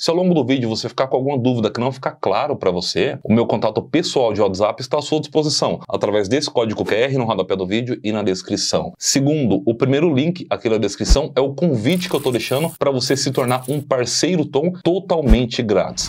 Se ao longo do vídeo você ficar com alguma dúvida que não ficar claro para você, o meu contato pessoal de WhatsApp está à sua disposição, através desse código QR no rodapé do vídeo e na descrição. Segundo, o primeiro link aqui na descrição é o convite que eu estou deixando para você se tornar um parceiro Tom totalmente grátis.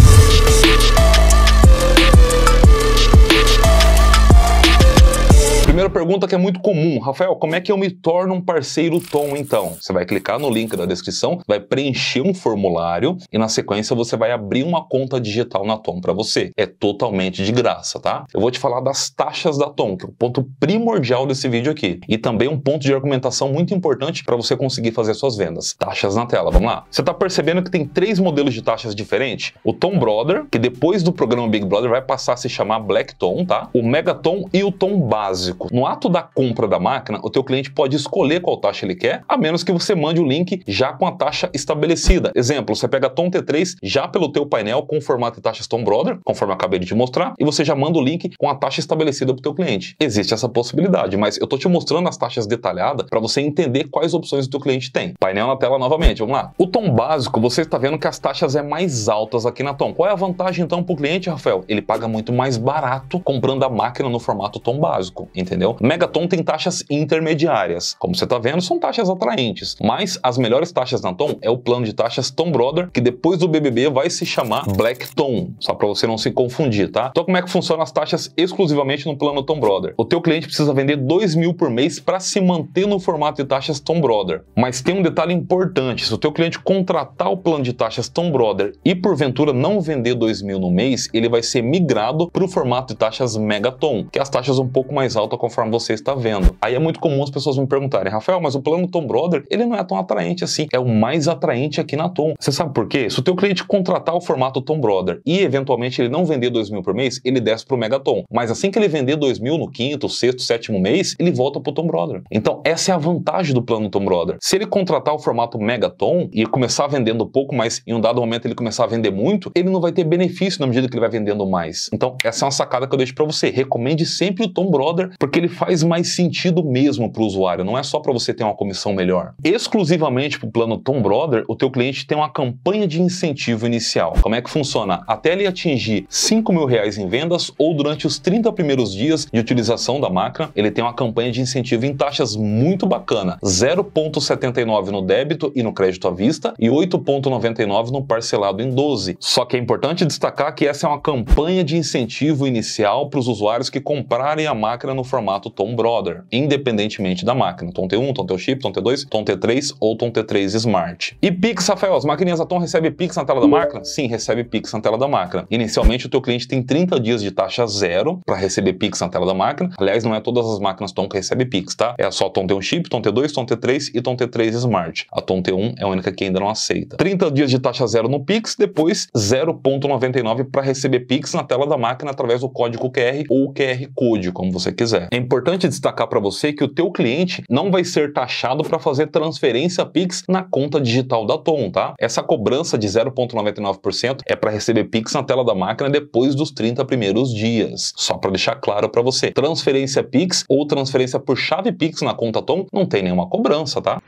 Primeira pergunta que é muito comum. Rafael, como é que eu me torno um parceiro Tom, então? Você vai clicar no link da descrição, vai preencher um formulário e na sequência você vai abrir uma conta digital na Tom para você. É totalmente de graça, tá? Eu vou te falar das taxas da Tom, que é o ponto primordial desse vídeo aqui. E também um ponto de argumentação muito importante para você conseguir fazer suas vendas. Taxas na tela, vamos lá. Você está percebendo que tem três modelos de taxas diferentes? O Tom Brother, que depois do programa Big Brother vai passar a se chamar Black Tom, tá? O Megatom e o Tom Básico único. No ato da compra da máquina, o teu cliente pode escolher qual taxa ele quer, a menos que você mande o link já com a taxa estabelecida. Exemplo, você pega a Tom T3 já pelo teu painel com o formato de taxas Tom Brother, conforme eu acabei de te mostrar, e você já manda o link com a taxa estabelecida para o teu cliente. Existe essa possibilidade, mas eu estou te mostrando as taxas detalhadas para você entender quais opções o teu cliente tem. Painel na tela novamente, vamos lá. O tom básico, você está vendo que as taxas é mais altas aqui na Tom. Qual é a vantagem então para o cliente, Rafael? Ele paga muito mais barato comprando a máquina no formato tom básico, entendeu? entendeu? Megaton tem taxas intermediárias. Como você está vendo, são taxas atraentes. Mas as melhores taxas na Tom é o plano de taxas Tom Brother, que depois do BBB vai se chamar hum. Black Tom, só para você não se confundir, tá? Então como é que funciona as taxas exclusivamente no plano Tom Brother? O teu cliente precisa vender 2 mil por mês para se manter no formato de taxas Tom Brother. Mas tem um detalhe importante, se o teu cliente contratar o plano de taxas Tom Brother e porventura não vender 2 mil no mês, ele vai ser migrado para o formato de taxas Megaton, que é as taxas um pouco mais altas conforme você está vendo. Aí é muito comum as pessoas me perguntarem, Rafael, mas o plano Tom Brother, ele não é tão atraente assim. É o mais atraente aqui na Tom. Você sabe por quê? Se o teu cliente contratar o formato Tom Brother e eventualmente ele não vender 2 mil por mês, ele desce para o Megatom. Mas assim que ele vender 2 mil no quinto, sexto, sétimo mês, ele volta para o Tom Brother. Então essa é a vantagem do plano Tom Brother. Se ele contratar o formato Megatom e começar vendendo pouco, mas em um dado momento ele começar a vender muito, ele não vai ter benefício na medida que ele vai vendendo mais. Então essa é uma sacada que eu deixo para você. Recomende sempre o Tom Brother, porque porque ele faz mais sentido mesmo para o usuário, não é só para você ter uma comissão melhor. Exclusivamente para o plano Tom Brother, o teu cliente tem uma campanha de incentivo inicial. Como é que funciona? Até ele atingir 5 mil reais em vendas ou durante os 30 primeiros dias de utilização da máquina, ele tem uma campanha de incentivo em taxas muito bacana, 0,79 no débito e no crédito à vista e 8,99 no parcelado em 12. Só que é importante destacar que essa é uma campanha de incentivo inicial para os usuários que comprarem a máquina no formato formato Tom Brother, independentemente da máquina. Tom T1, Tom T-Chip, 1 Tom T2, Tom T3 ou Tom T3 Smart. E Pix, Rafael, as maquininhas da Tom recebe Pix na tela da máquina? Sim, recebe Pix na tela da máquina. Inicialmente, o teu cliente tem 30 dias de taxa zero para receber Pix na tela da máquina. Aliás, não é todas as máquinas Tom que recebe Pix, tá? É só Tom T1 Chip, Tom T2, Tom T3 e Tom T3 Smart. A Tom T1 é a única que ainda não aceita. 30 dias de taxa zero no Pix, depois 0.99 para receber Pix na tela da máquina através do código QR ou QR Code, como você quiser. É importante destacar para você que o teu cliente não vai ser taxado para fazer transferência Pix na conta digital da Tom, tá? Essa cobrança de 0,99% é para receber Pix na tela da máquina depois dos 30 primeiros dias. Só para deixar claro para você, transferência Pix ou transferência por chave Pix na conta Tom não tem nenhuma cobrança, tá?